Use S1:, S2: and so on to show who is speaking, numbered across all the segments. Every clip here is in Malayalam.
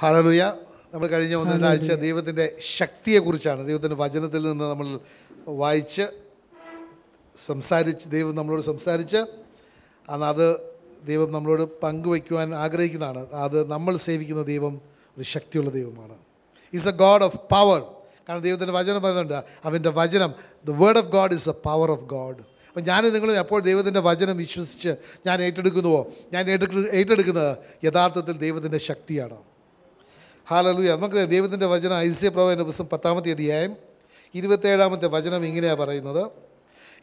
S1: ഹലറിയ നമ്മൾ കഴിഞ്ഞ ഒന്ന് രണ്ടാഴ്ച ദൈവത്തിൻ്റെ ശക്തിയെക്കുറിച്ചാണ് ദൈവത്തിൻ്റെ വചനത്തിൽ നിന്ന് നമ്മൾ വായിച്ച് സംസാരിച്ച് ദൈവം നമ്മളോട് സംസാരിച്ച് അന്ന് അത് ദൈവം നമ്മളോട് പങ്കുവയ്ക്കുവാൻ ആഗ്രഹിക്കുന്നതാണ് അത് നമ്മൾ സേവിക്കുന്ന ദൈവം ഒരു ശക്തിയുള്ള ദൈവമാണ് is a God of power കാരണം ദൈവത്തിൻ്റെ വചനം പറയുന്നുണ്ട് അവൻ്റെ വചനം the word of God is a power of God അപ്പം ഞാൻ നിങ്ങൾ എപ്പോൾ ദൈവത്തിൻ്റെ വചനം വിശ്വസിച്ച് ഞാൻ ഏറ്റെടുക്കുന്നുവോ ഞാൻ ഏറ്റെടുക്കുന്നത് യഥാർത്ഥത്തിൽ ദൈവത്തിൻ്റെ ശക്തിയാണ് ഹാലലൂയ നമുക്ക് ദൈവത്തിൻ്റെ വചനം ഐസ്യ പ്രവചന പുസ്തകം പത്താമത്തെ അധ്യായം ഇരുപത്തേഴാമത്തെ വചനം ഇങ്ങനെയാണ് പറയുന്നത്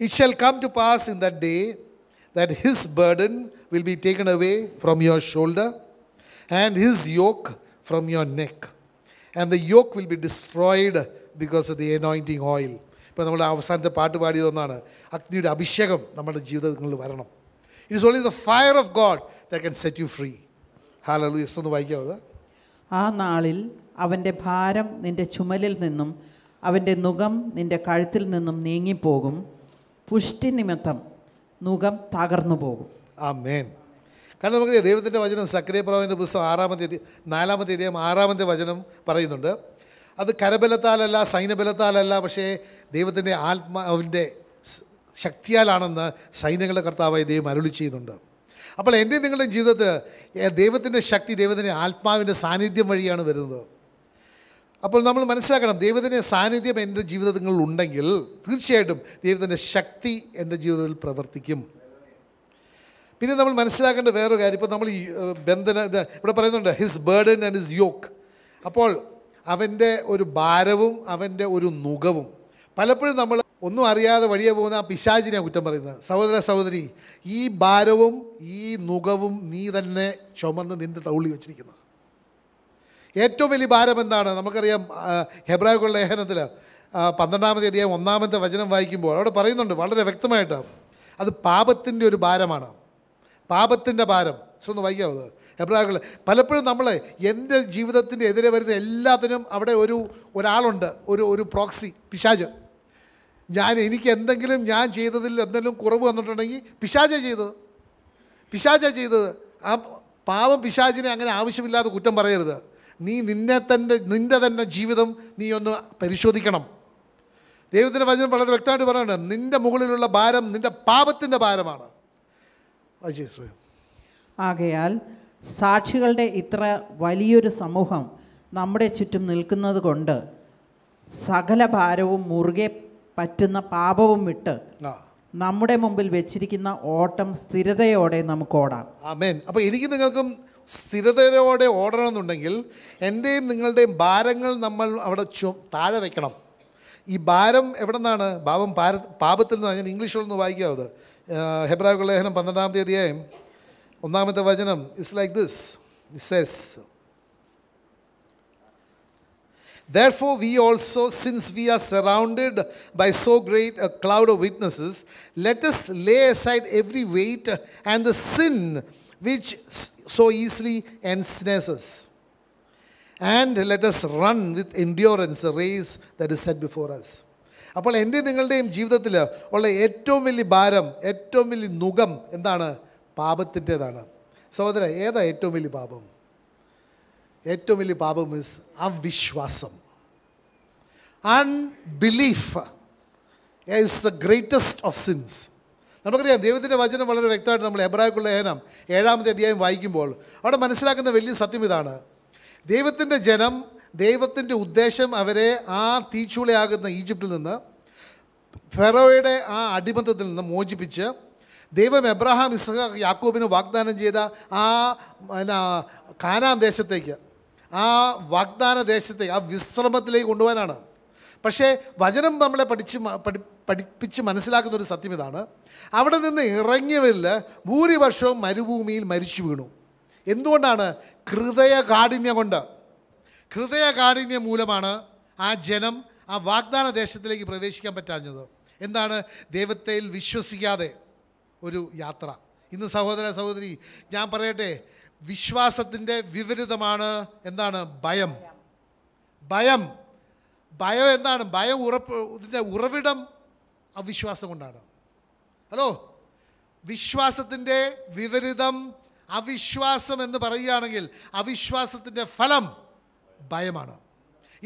S1: it shall come to pass in that day that his burden will be taken away from your shoulder and his yoke from your neck and the yoke will be destroyed because of the anointing oil ഇപ്പോൾ നമ്മൾ അവസാനത്തെ പാട്ട് പാടിയതൊന്നാണ് അഗ്നിയുടെ അഭിഷേകം നമ്മുടെ ജീവിതങ്ങളിൽ വരണം it is only the fire of God the can set you free എസ് ഒന്ന് വായിക്കാവുന്നത്
S2: ആ നാളിൽ അവൻ്റെ ഭാരം നിൻ്റെ ചുമലിൽ നിന്നും അവൻ്റെ നുഖം നിൻ്റെ കഴുത്തിൽ നിന്നും നീങ്ങിപ്പോകും പുഷ്ടി നിമിത്തം നുഖം തകർന്നു പോകും
S1: ആ മേൻ കാരണം നമുക്ക് ദൈവത്തിൻ്റെ വചനം സക്രിയ പ്രവചൻ്റെ പുസ്തകം ആറാമത്തെ നാലാമത്തെ ഇദ്ദേഹം ആറാമത്തെ വചനം പറയുന്നുണ്ട് അത് കരബലത്താലല്ല സൈന്യബലത്താലല്ല പക്ഷേ ദൈവത്തിൻ്റെ ആത്മാവിൻ്റെ ശക്തിയാലാണെന്ന് സൈന്യങ്ങളുടെ കർത്താവായി ദൈവം അരുളി ചെയ്യുന്നുണ്ട് അപ്പോൾ എൻ്റെ നിങ്ങളുടെ ജീവിതത്തിൽ ദൈവത്തിൻ്റെ ശക്തി ദൈവത്തിൻ്റെ ആത്മാവിൻ്റെ സാന്നിധ്യം വഴിയാണ് വരുന്നത് അപ്പോൾ നമ്മൾ മനസ്സിലാക്കണം ദൈവത്തിൻ്റെ സാന്നിധ്യം എൻ്റെ ജീവിതത്തിൽ ഉണ്ടെങ്കിൽ തീർച്ചയായിട്ടും ദൈവത്തിൻ്റെ ശക്തി എൻ്റെ ജീവിതത്തിൽ പ്രവർത്തിക്കും പിന്നെ നമ്മൾ മനസ്സിലാക്കേണ്ട വേറൊരു കാര്യം ഇപ്പോൾ നമ്മൾ ഈ ബന്ധന ഇവിടെ പറയുന്നുണ്ട് his burden and his yoke അപ്പോൾ അവൻ്റെ ഒരു ഭാരവും അവൻ്റെ ഒരു നുകവും പലപ്പോഴും നമ്മൾ ഒന്നും അറിയാതെ വഴിയെ പോകുന്ന ആ പിശാചിനെ കുറ്റം പറയുന്നത് സഹോദര സഹോദരി ഈ ഭാരവും ഈ നുകവും നീ തന്നെ ചുമന്ന് നിൻ്റെ തള്ളി വെച്ചിരിക്കുന്നത് ഏറ്റവും വലിയ ഭാരം എന്താണ് നമുക്കറിയാം ഹെബ്രാഹിക്കുള്ള ലേഖനത്തിൽ പന്ത്രണ്ടാമത്തെ അധികം ഒന്നാമത്തെ വചനം വായിക്കുമ്പോൾ അവിടെ പറയുന്നുണ്ട് വളരെ വ്യക്തമായിട്ട് അത് പാപത്തിൻ്റെ ഒരു ഭാരമാണ് പാപത്തിൻ്റെ ഭാരം ഒന്ന് വായിക്കാവോ അത് എബ്രാഹികൾ പലപ്പോഴും നമ്മൾ എൻ്റെ ജീവിതത്തിൻ്റെ എതിരെ വരുന്ന എല്ലാത്തിനും അവിടെ ഒരു ഒരാളുണ്ട് ഒരു ഒരു പ്രോക്സി പിശാജ് ഞാൻ എനിക്ക് എന്തെങ്കിലും ഞാൻ ചെയ്തതിൽ എന്തെങ്കിലും കുറവ് വന്നിട്ടുണ്ടെങ്കിൽ പിശാച ചെയ്തത് പിശാച ചെയ്തത് ആ പാവം പിശാചിനെ അങ്ങനെ ആവശ്യമില്ലാതെ കുറ്റം പറയരുത് നീ നിന്നെ തൻ്റെ നിൻ്റെ തന്നെ ജീവിതം നീ ഒന്ന് പരിശോധിക്കണം ദൈവത്തിൻ്റെ വചനം വളരെ വ്യക്തമായിട്ട്
S2: പറയുന്നുണ്ട് നിൻ്റെ മുകളിലുള്ള ഭാരം നിൻ്റെ പാപത്തിൻ്റെ ഭാരമാണ് ആകയാൽ സാക്ഷികളുടെ ഇത്ര വലിയൊരു സമൂഹം നമ്മുടെ ചുറ്റും നിൽക്കുന്നത് കൊണ്ട് സകല ഭാരവും മുറുകെ പറ്റുന്ന പാപവും വിട്ട് നമ്മുടെ മുമ്പിൽ വെച്ചിരിക്കുന്ന ഓട്ടം സ്ഥിരതയോടെ നമുക്ക് ഓടാം
S1: ആമേൻ അപ്പോൾ എനിക്ക് നിങ്ങൾക്കും സ്ഥിരതയോടെ ഓടണമെന്നുണ്ടെങ്കിൽ എൻ്റെയും നിങ്ങളുടെയും ഭാരങ്ങൾ നമ്മൾ അവിടെ താഴെ വെക്കണം ഈ ഭാരം എവിടെ നിന്നാണ് ഭാവം പാര പാപത്തിൽ നിന്നാണ് ഞാൻ ഇംഗ്ലീഷിലൊന്ന് വായിക്കാവത് ഹെബ്രാഹിം ലേഖനം പന്ത്രണ്ടാമത്തെ അധ്യായം ഒന്നാമത്തെ വചനം ഇറ്റ്സ് ലൈക്ക് ദിസ് എസ് Therefore, we also, since we are surrounded by so great a cloud of witnesses, let us lay aside every weight and the sin which so easily ensnares us. And let us run with endurance the race that is set before us. അപ്പോൾ എൻ്റെ നിങ്ങളുടെയും ജീവിതത്തിൽ ഉള്ള ഏറ്റവും വലിയ ഭാരം ഏറ്റവും വലിയ നുഖം എന്താണ് പാപത്തിൻ്റേതാണ് സഹോദര ഏതാ ഏറ്റവും വലിയ പാപം ഏറ്റവും വലിയ പാപം മീൻസ് അവിശ്വാസം unbelief is the greatest of sins നമുക്കറിയാം ദൈവത്തിൻ്റെ വചനം വളരെ വ്യക്തമായിട്ട് നമ്മൾ എബ്രാഹിക്കുള്ള ഏനം ഏഴാമത്തെ അധ്യായം വായിക്കുമ്പോൾ അവിടെ മനസ്സിലാക്കുന്ന വലിയ സത്യം ഇതാണ് ദൈവത്തിൻ്റെ ജനം ദൈവത്തിൻ്റെ ഉദ്ദേശം അവരെ ആ തീച്ചൂളയാകുന്ന ഈജിപ്തിൽ നിന്ന് ഫെറോയുടെ ആ അടിമത്തത്തിൽ നിന്ന് മോചിപ്പിച്ച് ദൈവം എബ്രഹാം ഇസ്ഹാഖ് യാക്കൂബിന് വാഗ്ദാനം ചെയ്ത ആ കാനാം ദേശത്തേക്ക് ആ വാഗ്ദാന ദേശത്തെ ആ വിശ്രമത്തിലേക്ക് കൊണ്ടുപോകാനാണ് പക്ഷേ വചനം നമ്മളെ പഠിച്ച് പഠി പഠിപ്പിച്ച് മനസ്സിലാക്കുന്ന ഒരു സത്യം ഇതാണ് അവിടെ നിന്ന് ഇറങ്ങിയവരിൽ ഭൂരിപക്ഷവും മരുഭൂമിയിൽ മരിച്ചു വീണു എന്തുകൊണ്ടാണ് ഹൃദയ കാഠിന്യം കൊണ്ട് ഹൃദയ കാഠിന്യം മൂലമാണ് ആ ജനം ആ വാഗ്ദാന ദേശത്തിലേക്ക് പ്രവേശിക്കാൻ പറ്റാഞ്ഞത് എന്താണ് ദൈവത്തിൽ വിശ്വസിക്കാതെ ഒരു യാത്ര ഇന്ന് സഹോദര സഹോദരി ഞാൻ പറയട്ടെ വിശ്വാസത്തിൻ്റെ വിപരീതമാണ് എന്താണ് ഭയം ഭയം ഭയം എന്താണ് ഭയം ഉറപ്പ് ഇതിൻ്റെ ഉറവിടം അവിശ്വാസം കൊണ്ടാണ് ഹലോ വിശ്വാസത്തിൻ്റെ വിപരീതം അവിശ്വാസം എന്ന് പറയുകയാണെങ്കിൽ അവിശ്വാസത്തിൻ്റെ ഫലം ഭയമാണ്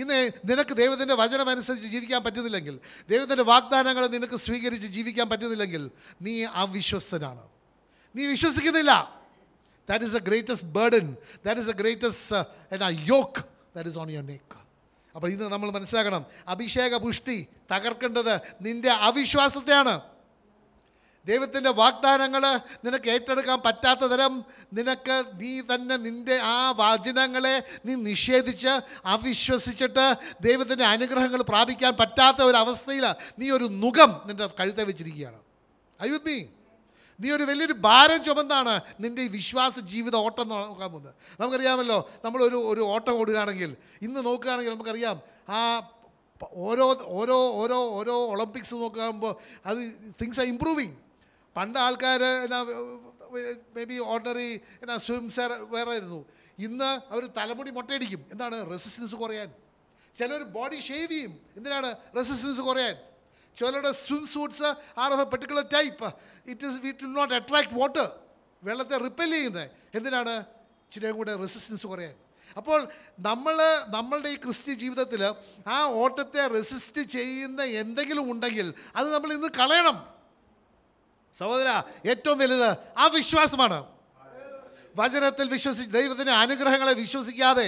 S1: ഇന്ന് നിനക്ക് ദൈവത്തിൻ്റെ വചനം അനുസരിച്ച് ജീവിക്കാൻ പറ്റുന്നില്ലെങ്കിൽ ദൈവത്തിൻ്റെ വാഗ്ദാനങ്ങൾ നിനക്ക് സ്വീകരിച്ച് ജീവിക്കാൻ പറ്റുന്നില്ലെങ്കിൽ നീ അവിശ്വസ്തനാണ് നീ വിശ്വസിക്കുന്നില്ല That is the greatest burden. That is the greatest uh, and a yoke that is on your neck. അപ്പോൾ ഇത് നമ്മൾ മനസ്സിലാക്കണം അഭിഷേക പുഷ്ടി തകർക്കേണ്ടത് നിൻ്റെ അവിശ്വാസത്തെയാണ് ദൈവത്തിൻ്റെ വാഗ്ദാനങ്ങൾ നിനക്ക് ഏറ്റെടുക്കാൻ പറ്റാത്ത തരം നിനക്ക് നീ തന്നെ നിൻ്റെ ആ വചനങ്ങളെ നീ നിഷേധിച്ച് അവിശ്വസിച്ചിട്ട് ദൈവത്തിൻ്റെ അനുഗ്രഹങ്ങൾ പ്രാപിക്കാൻ പറ്റാത്ത ഒരു അവസ്ഥയിൽ നീ ഒരു നുഖം നിൻ്റെ കഴുത്തെ വെച്ചിരിക്കുകയാണ് ഐ വിത്ത് മീ നീ ഒരു വലിയൊരു ഭാരം ചുമന്നാണ് നിൻ്റെ ഈ വിശ്വാസ ജീവിത ഓട്ടം നോക്കാൻ പോകുന്നത് നമുക്കറിയാമല്ലോ നമ്മളൊരു ഒരു ഓട്ടം ഓടുകയാണെങ്കിൽ ഇന്ന് നോക്കുകയാണെങ്കിൽ നമുക്കറിയാം ആ ഓരോ ഓരോ ഓരോ ഓരോ ഒളിമ്പിക്സ് നോക്കുമ്പോൾ അത് തിങ്സ് ആർ ഇമ്പ്രൂവിങ് പണ്ട് ആൾക്കാർ എന്നാ മേ ബി ഓർഡിനറി എന്നാ സ്വിംസർ വേറെ ആയിരുന്നു ഇന്ന് അവർ തലമുടി മുട്ടയടിക്കും എന്താണ് റെസിസ്റ്റൻസ് കുറയാൻ ചിലർ ബോഡി ഷേവ് ചെയ്യും എന്തിനാണ് റെസിസ്റ്റൻസ് കുറയാൻ ചിലരുടെ swimsuits are of a particular type it is with will not attract water വെള്ളത്തെ റിപ്പൽ ചെയ്യുന്നത് എന്തിനാണ് ഇച്ചിരി കൂടെ റെസിസ്റ്റൻസ് കുറയാൻ അപ്പോൾ നമ്മൾ നമ്മളുടെ ഈ ക്രിസ്ത്യ ജീവിതത്തിൽ ആ ഓട്ടത്തെ റെസിസ്റ്റ് ചെയ്യുന്ന എന്തെങ്കിലും ഉണ്ടെങ്കിൽ അത് നമ്മൾ ഇന്ന് കളയണം സഹോദര ഏറ്റവും വലുത് ആ വിശ്വാസമാണ് വചനത്തിൽ വിശ്വസി ദൈവത്തിൻ്റെ അനുഗ്രഹങ്ങളെ വിശ്വസിക്കാതെ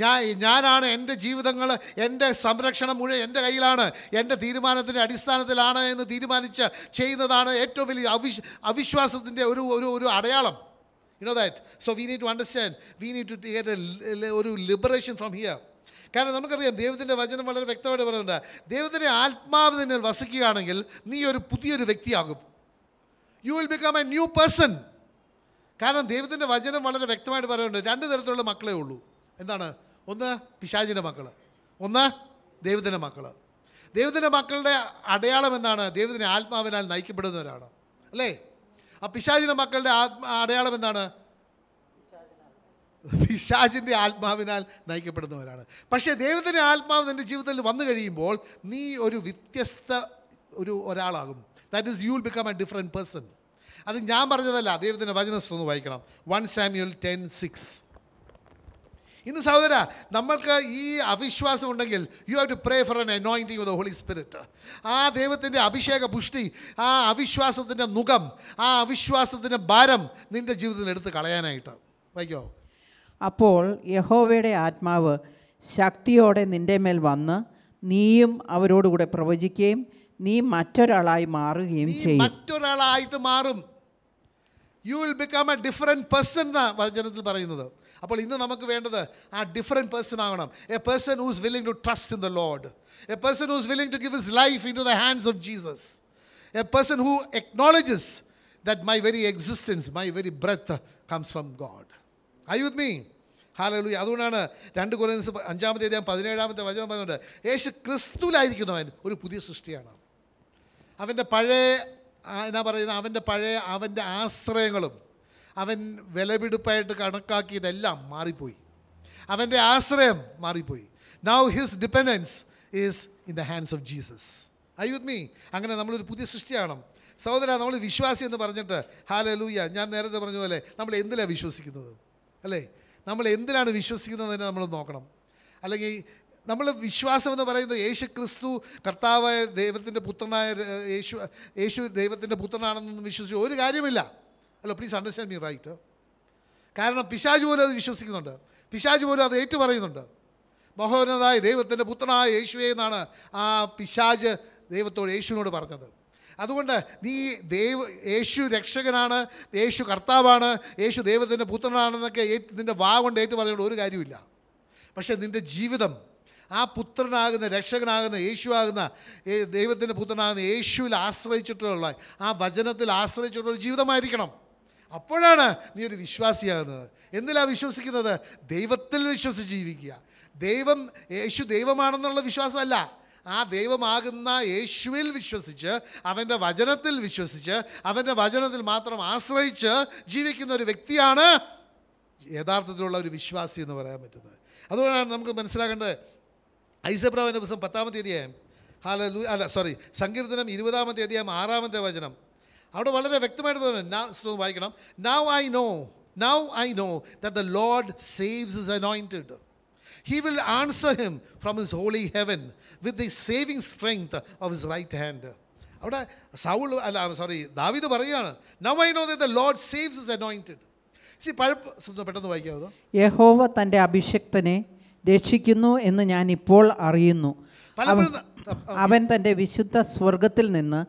S1: ഞാൻ ഞാനാണ് എൻ്റെ ജീവിതങ്ങൾ എൻ്റെ സംരക്ഷണം മുഴുവൻ എൻ്റെ കയ്യിലാണ് എൻ്റെ തീരുമാനത്തിൻ്റെ അടിസ്ഥാനത്തിലാണ് എന്ന് തീരുമാനിച്ച് ചെയ്യുന്നതാണ് ഏറ്റവും വലിയ അവിശ് അവിശ്വാസത്തിൻ്റെ ഒരു ഒരു ഒരു അടയാളം you know that so we need to understand we need to get ഒരു ലിബറേഷൻ ഫ്രം ഹിയർ കാരണം നമുക്കറിയാം ദൈവത്തിൻ്റെ വചനം വളരെ വ്യക്തമായിട്ട് പറയുന്നുണ്ട് ദൈവത്തിൻ്റെ ആത്മാവ് നിന്നിൽ വസിക്കുകയാണെങ്കിൽ നീ ഒരു പുതിയൊരു വ്യക്തിയാകും you will become a new person കാരണം ദൈവത്തിൻ്റെ വചനം വളരെ വ്യക്തമായിട്ട് പറയുന്നുണ്ട് രണ്ട് തരത്തിലുള്ള മക്കളേ ഉള്ളൂ എന്താണ് ഒന്ന് പിശാചിൻ്റെ മക്കൾ ഒന്ന് ദൈവത്തിൻ്റെ മക്കൾ ദൈവത്തിൻ്റെ മക്കളുടെ അടയാളം എന്താണ് ദൈവത്തിൻ്റെ ആത്മാവിനാൽ നയിക്കപ്പെടുന്നവരാണ് അല്ലേ ആ പിശാചിൻ്റെ മക്കളുടെ ആത്മ അടയാളം എന്താണ് പിശാചിൻ്റെ ആത്മാവിനാൽ നയിക്കപ്പെടുന്നവരാണ് പക്ഷേ ദൈവത്തിൻ്റെ ആത്മാവ് നിൻ്റെ ജീവിതത്തിൽ വന്നു കഴിയുമ്പോൾ നീ ഒരു വ്യത്യസ്ത ഒരു ഒരാളാകും that is you will become a different person അത് ഞാൻ പറഞ്ഞതല്ല ദൈവത്തിൻ്റെ വചനം ഒന്ന് വായിക്കണം വൺ സാമ്യുൽ ടെൻ സിക്സ് ഇന്ന് സഹോദര നമ്മൾക്ക് ഈ അവിശ്വാസം ഉണ്ടെങ്കിൽ you have to pray for an anointing of the Holy Spirit ആ ദൈവത്തിൻ്റെ അഭിഷേക പുഷ്ടി ആ അവിശ്വാസത്തിൻ്റെ മുഖം ആ അവിശ്വാസത്തിൻ്റെ ഭാരം നിൻ്റെ ജീവിതത്തിൽ എടുത്ത് കളയാനായിട്ട് വായിക്കോ
S2: അപ്പോൾ യഹോവയുടെ ആത്മാവ് ശക്തിയോടെ നിൻ്റെ മേൽ വന്ന് നീയും അവരോടുകൂടെ പ്രവചിക്കുകയും നീ മറ്റൊരാളായി മാറുകയും ചെയ്യും
S1: മറ്റൊരാളായിട്ട് മാറും you will become a different person എന്നാണ് വചനത്തിൽ പറയുന്നത് അപ്പോൾ ഇന്ന് നമുക്ക് വേണ്ടത് ആ ഡിഫറെൻറ്റ് പേഴ്സൺ ആകണം a person who's willing to trust in the Lord a person who's willing to give his life into the hands of Jesus a person who acknowledges that my very existence, my very breath comes from God. Are you with me? Hallelujah അതുകൊണ്ടാണ് രണ്ട് കൊല്ലൻസ് അഞ്ചാമത്തെ അദ്ദേഹം പതിനേഴാമത്തെ വചനം പറഞ്ഞിട്ടുണ്ട് യേശു ക്രിസ്തുവിലായിരിക്കുന്നവൻ ഒരു പുതിയ സൃഷ്ടിയാണ് അവൻ്റെ പഴയ എന്നാ പറയുന്നത് അവൻ്റെ പഴയ അവൻ്റെ ആശ്രയങ്ങളും അവൻ വിലപിടിപ്പായിട്ട് കണക്കാക്കിയതെല്ലാം മാറിപ്പോയി അവൻ്റെ ആശ്രയം മാറിപ്പോയി now his dependence is in the hands of Jesus I with me അങ്ങനെ നമ്മളൊരു പുതിയ സൃഷ്ടിയാണ് സഹോദര നമ്മൾ വിശ്വാസി എന്ന് പറഞ്ഞിട്ട് ഹാല ലൂയ്യ ഞാൻ നേരത്തെ പറഞ്ഞ പോലെ നമ്മൾ എന്തിലാണ് വിശ്വസിക്കുന്നത് അല്ലേ നമ്മൾ എന്തിനാണ് വിശ്വസിക്കുന്നത് തന്നെ നമ്മൾ നോക്കണം അല്ലെങ്കിൽ നമ്മൾ വിശ്വാസം എന്ന് പറയുന്നത് യേശു ക്രിസ്തു കർത്താവായ ദൈവത്തിൻ്റെ പുത്രനായ യേശു യേശു ദൈവത്തിൻ്റെ പുത്രനാണെന്നൊന്നും വിശ്വസിച്ചു ഒരു കാര്യമില്ല അല്ല പ്ലീസ് അണ്ടർസ്റ്റാൻഡ് മീ റൈറ്റ് കാരണം പിശാജ് പോലും അത് വിശ്വസിക്കുന്നുണ്ട് പിശാജ് പോലും അത് ഏറ്റു പറയുന്നുണ്ട് മഹോന്നതായ ദൈവത്തിൻ്റെ പുത്രനായ യേശുവേ എന്നാണ് ആ പിശാജ് ദൈവത്തോട് യേശുവിനോട് പറഞ്ഞത് അതുകൊണ്ട് നീ ദൈവ യേശു രക്ഷകനാണ് യേശു കർത്താവാണ് യേശു ദൈവത്തിൻ്റെ പുത്രനാണെന്നൊക്കെ നിൻ്റെ വാ കൊണ്ട് ഏറ്റു പറയേണ്ട ഒരു കാര്യമില്ല പക്ഷേ നിൻ്റെ ജീവിതം ആ പുത്രനാകുന്ന രക്ഷകനാകുന്ന യേശുവാകുന്ന ദൈവത്തിൻ്റെ പുത്രനാകുന്ന യേശുവിൽ ആശ്രയിച്ചിട്ടുള്ള ആ വചനത്തിൽ ആശ്രയിച്ചിട്ടുള്ള ജീവിതമായിരിക്കണം അപ്പോഴാണ് നീ ഒരു വിശ്വാസിയാകുന്നത് എന്തിലാണ് വിശ്വസിക്കുന്നത് ദൈവത്തിൽ വിശ്വസിച്ച് ജീവിക്കുക ദൈവം യേശു ദൈവമാണെന്നുള്ള വിശ്വാസമല്ല ആ ദൈവമാകുന്ന യേശുവിൽ വിശ്വസിച്ച് അവൻ്റെ വചനത്തിൽ വിശ്വസിച്ച് അവൻ്റെ വചനത്തിൽ മാത്രം ആശ്രയിച്ച് ജീവിക്കുന്ന ഒരു വ്യക്തിയാണ് യഥാർത്ഥത്തിലുള്ള ഒരു വിശ്വാസി എന്ന് പറയാൻ പറ്റുന്നത് അതുകൊണ്ടാണ് നമുക്ക് മനസ്സിലാക്കേണ്ടത് ഐസബ്രാവിൻ്റെ പുസ്തകം പത്താമത്തെ അധ്യായം ഹാലലു അല്ല സോറി സങ്കീർത്തനം ഇരുപതാമത്തെ അധ്യായം ആറാമത്തെ വചനം അവിടെ വളരെ വ്യക്തമായിട്ട് പറഞ്ഞു നാ വായിക്കണം now I know now I know that the Lord saves is anointed he will answer him from his holy heaven with the saving strength of his right hand അവിടെ സൗൾ അല്ല സോറി ദാവിദ് പറയുകയാണ് now I know the Lord saves is anointed സി പഴപ്പ് പെട്ടെന്ന് വായിക്കാവോ
S2: യഹോവ തൻ്റെ അഭിഷക്തനെ രക്ഷിക്കുന്നു എന്ന് ഞാൻ ഇപ്പോൾ അറിയുന്നു അവൻ തൻ്റെ വിശുദ്ധ സ്വർഗത്തിൽ നിന്ന്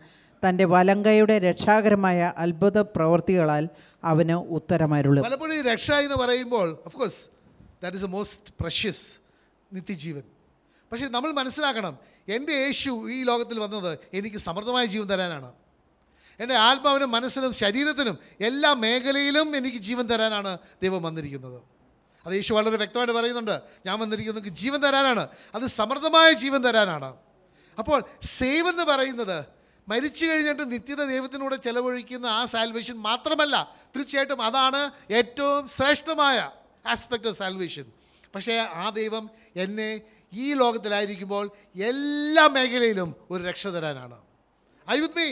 S2: തൻ്റെ വലങ്കയുടെ രക്ഷാകരമായ അത്ഭുത പ്രവൃത്തികളാൽ അവന് ഉത്തരമരുളും
S1: പലപ്പോഴും രക്ഷ എന്ന് പറയുമ്പോൾ of course that is a most precious നിത്യജീവൻ പക്ഷേ നമ്മൾ മനസ്സിലാക്കണം എൻ്റെ യേശു ഈ ലോകത്തിൽ വന്നത് എനിക്ക് സമൃദ്ധമായ ജീവൻ തരാനാണ് എൻ്റെ ആത്മാവിനും മനസ്സിനും ശരീരത്തിനും എല്ലാ മേഖലയിലും എനിക്ക് ജീവൻ തരാനാണ് ദൈവം വന്നിരിക്കുന്നത് അത് യേശു വളരെ വ്യക്തമായിട്ട് പറയുന്നുണ്ട് ഞാൻ വന്നിരിക്കുന്നത് നിങ്ങൾക്ക് ജീവൻ തരാനാണ് അത് സമൃദ്ധമായ ജീവൻ തരാനാണ് അപ്പോൾ സേവ് എന്ന് പറയുന്നത് മരിച്ചു കഴിഞ്ഞിട്ട് നിത്യത ദൈവത്തിനൂടെ ചെലവഴിക്കുന്ന ആ സാൽവേഷൻ മാത്രമല്ല തീർച്ചയായിട്ടും അതാണ് ഏറ്റവും ശ്രേഷ്ഠമായ ആസ്പെക്റ്റ് ഓഫ് സാൽവേഷൻ പക്ഷേ ആ ദൈവം എന്നെ ഈ ലോകത്തിലായിരിക്കുമ്പോൾ എല്ലാ മേഖലയിലും ഒരു രക്ഷ തരാനാണ് ഐ വിത്ത് മീ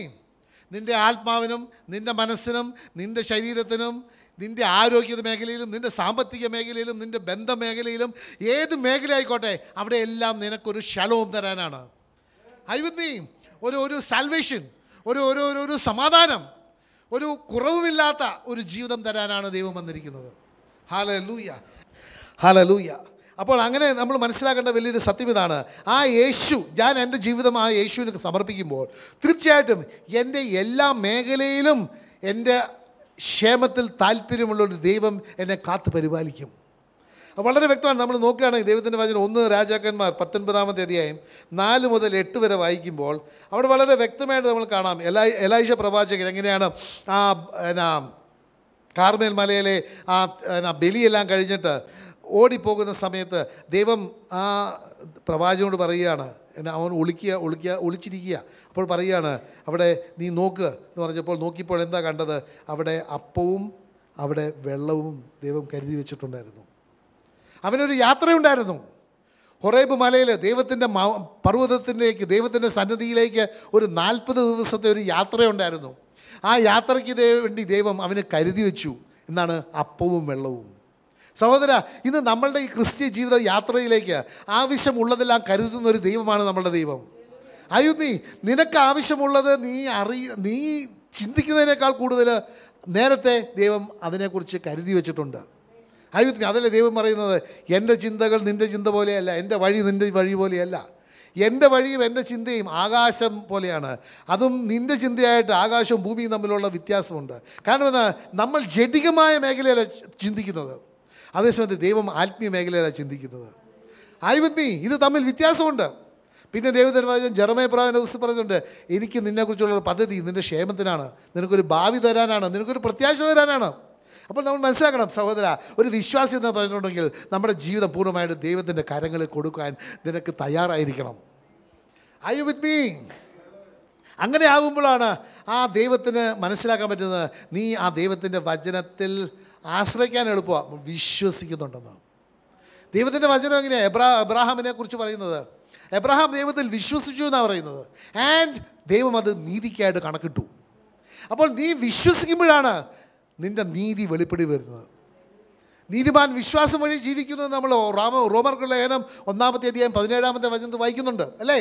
S1: നിൻ്റെ ആത്മാവിനും നിൻ്റെ മനസ്സിനും നിൻ്റെ ശരീരത്തിനും നിൻ്റെ ആരോഗ്യ മേഖലയിലും നിൻ്റെ സാമ്പത്തിക മേഖലയിലും നിൻ്റെ ബന്ധമേഖലയിലും ഏത് മേഖല ആയിക്കോട്ടെ അവിടെയെല്ലാം നിനക്കൊരു ശലവും തരാനാണ് ഐ വിത്ത് മീ ഒരു ഒരു സാൽവേഷൻ ഒരു ഒരു ഒരു ഒരു സമാധാനം ഒരു കുറവുമില്ലാത്ത ഒരു ജീവിതം തരാനാണ് ദൈവം വന്നിരിക്കുന്നത് ഹാല ലൂയ ഹാല ലൂയ അപ്പോൾ അങ്ങനെ നമ്മൾ മനസ്സിലാക്കേണ്ട വലിയൊരു സത്യം ഇതാണ് ആ യേശു ഞാൻ എൻ്റെ ജീവിതം ആ യേശുവിന് സമർപ്പിക്കുമ്പോൾ തീർച്ചയായിട്ടും എൻ്റെ എല്ലാ മേഖലയിലും എൻ്റെ ക്ഷേമത്തിൽ താല്പര്യമുള്ള ഒരു ദൈവം എന്നെ കാത്തു പരിപാലിക്കും വളരെ വ്യക്തമാണ് നമ്മൾ നോക്കുകയാണെങ്കിൽ ദൈവത്തിൻ്റെ വചനം ഒന്ന് രാജാക്കന്മാർ പത്തൊൻപതാമത്തെ അധ്യായം നാല് മുതൽ എട്ട് വരെ വായിക്കുമ്പോൾ അവിടെ വളരെ വ്യക്തമായിട്ട് നമ്മൾ കാണാം എലാ എലൈഷ പ്രവാചകൻ എങ്ങനെയാണ് ആ എന്നാ കാർമേൽ മലയിലെ ആ എന്നാ ബലിയെല്ലാം കഴിഞ്ഞിട്ട് ഓടിപ്പോകുന്ന സമയത്ത് ദൈവം ആ പ്രവാചകനോട് പറയുകയാണ് അവൻ ഒളിക്കുക ഒളിക്കുക ഒളിച്ചിരിക്കുക അപ്പോൾ പറയുകയാണ് അവിടെ നീ നോക്ക് എന്ന് പറഞ്ഞപ്പോൾ നോക്കിയപ്പോൾ എന്താ കണ്ടത് അവിടെ അപ്പവും അവിടെ വെള്ളവും ദൈവം കരുതി വെച്ചിട്ടുണ്ടായിരുന്നു അവനൊരു യാത്രയുണ്ടായിരുന്നു ഹൊറേബ് മലയിൽ ദൈവത്തിൻ്റെ പർവ്വതത്തിലേക്ക് ദൈവത്തിൻ്റെ സന്നദ്ധിയിലേക്ക് ഒരു നാൽപ്പത് ദിവസത്തെ ഒരു യാത്രയുണ്ടായിരുന്നു ആ യാത്രയ്ക്ക് വേണ്ടി ദൈവം അവന് കരുതി വെച്ചു എന്നാണ് അപ്പവും വെള്ളവും സഹോദര ഇന്ന് നമ്മളുടെ ഈ ക്രിസ്ത്യ ജീവിത യാത്രയിലേക്ക് ആവശ്യമുള്ളതെല്ലാം കരുതുന്ന ഒരു ദൈവമാണ് നമ്മളുടെ ദൈവം അയുദ്ധി നിനക്ക് ആവശ്യമുള്ളത് നീ അറി നീ ചിന്തിക്കുന്നതിനേക്കാൾ കൂടുതൽ നേരത്തെ ദൈവം അതിനെക്കുറിച്ച് കരുതി വെച്ചിട്ടുണ്ട് അയുദ്ധി അതല്ലേ ദൈവം പറയുന്നത് എൻ്റെ ചിന്തകൾ നിൻ്റെ ചിന്ത പോലെയല്ല എൻ്റെ വഴി നിൻ്റെ വഴി പോലെയല്ല എൻ്റെ വഴിയും എൻ്റെ ചിന്തയും ആകാശം പോലെയാണ് അതും നിൻ്റെ ചിന്തയായിട്ട് ആകാശവും ഭൂമിയും തമ്മിലുള്ള വ്യത്യാസമുണ്ട് കാരണം നമ്മൾ ജഡികമായ മേഖലയിലാണ് ചിന്തിക്കുന്നത് അതേസമയത്ത് ദൈവം ആത്മീയ മേഖലയിലാണ് ചിന്തിക്കുന്നത് ഐ വിത്ത് മീ ഇത് തമ്മിൽ വ്യത്യാസമുണ്ട് പിന്നെ ദൈവദർവാചൻ ജർമ്മയ പ്രാവിൻ്റെ ദിവസം പറഞ്ഞിട്ടുണ്ട് എനിക്ക് നിന്നെക്കുറിച്ചുള്ള പദ്ധതി നിൻ്റെ ക്ഷേമത്തിനാണ് നിനക്കൊരു ഭാവി തരാനാണ് നിനക്കൊരു പ്രത്യാശ തരാനാണ് അപ്പോൾ നമ്മൾ മനസ്സിലാക്കണം സഹോദര ഒരു വിശ്വാസി എന്ന് പറഞ്ഞിട്ടുണ്ടെങ്കിൽ നമ്മുടെ ജീവിതം പൂർണ്ണമായിട്ട് ദൈവത്തിൻ്റെ കരങ്ങളിൽ കൊടുക്കാൻ നിനക്ക് തയ്യാറായിരിക്കണം ഐ യു വിത്ത് മീ അങ്ങനെ ആകുമ്പോഴാണ് ആ ദൈവത്തിന് മനസ്സിലാക്കാൻ പറ്റുന്നത് നീ ആ ദൈവത്തിൻ്റെ വചനത്തിൽ ആശ്രയിക്കാൻ എളുപ്പമാണ് വിശ്വസിക്കുന്നുണ്ടെന്ന് ദൈവത്തിൻ്റെ വചനം എങ്ങനെയാണ് എബ്രാ എബ്രാഹാമിനെ കുറിച്ച് പറയുന്നത് എബ്രഹാം ദൈവത്തിൽ വിശ്വസിച്ചു എന്നാണ് പറയുന്നത് ആൻഡ് ദൈവം അത് നീതിക്കായിട്ട് കണക്കിട്ടു അപ്പോൾ നീ വിശ്വസിക്കുമ്പോഴാണ് നിൻ്റെ നീതി വെളിപ്പെടി വരുന്നത് നീതിമാൻ വിശ്വാസം വഴി ജീവിക്കുന്നത് നമ്മൾ റാമ റോമർക്കുള്ള ലേഖനം ഒന്നാമത്തെ അധ്യായം പതിനേഴാമത്തെ വചനത്തിൽ വായിക്കുന്നുണ്ട് അല്ലേ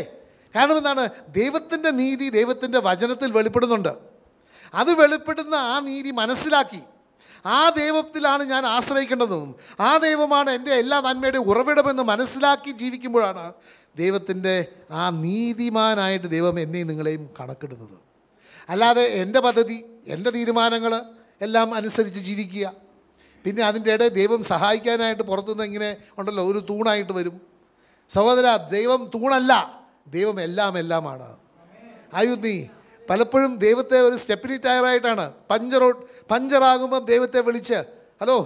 S1: കാരണം എന്താണ് ദൈവത്തിൻ്റെ നീതി ദൈവത്തിൻ്റെ വചനത്തിൽ വെളിപ്പെടുന്നുണ്ട് അത് വെളിപ്പെടുന്ന ആ നീതി മനസ്സിലാക്കി ആ ദൈവത്തിലാണ് ഞാൻ ആശ്രയിക്കേണ്ടതെന്നും ആ ദൈവമാണ് എൻ്റെ എല്ലാ നന്മയുടെയും ഉറവിടമെന്ന് മനസ്സിലാക്കി ജീവിക്കുമ്പോഴാണ് ദൈവത്തിൻ്റെ ആ നീതിമാനായിട്ട് ദൈവം എന്നെയും നിങ്ങളെയും കണക്കിടുന്നത് അല്ലാതെ എൻ്റെ പദ്ധതി എൻ്റെ തീരുമാനങ്ങൾ എല്ലാം അനുസരിച്ച് ജീവിക്കുക പിന്നെ അതിൻ്റെ ഇടയിൽ ദൈവം സഹായിക്കാനായിട്ട് പുറത്തുനിന്ന് ഇങ്ങനെ ഉണ്ടല്ലോ ഒരു തൂണായിട്ട് വരും സഹോദര ദൈവം തൂണല്ല ദൈവം എല്ലാം എല്ലാമാണ് ആയുർ നീ പലപ്പോഴും ദൈവത്തെ ഒരു സ്റ്റെപ്പിനി ടയറായിട്ടാണ് പഞ്ചറോ പഞ്ചറാകുമ്പം ദൈവത്തെ വിളിച്ച് ഹലോ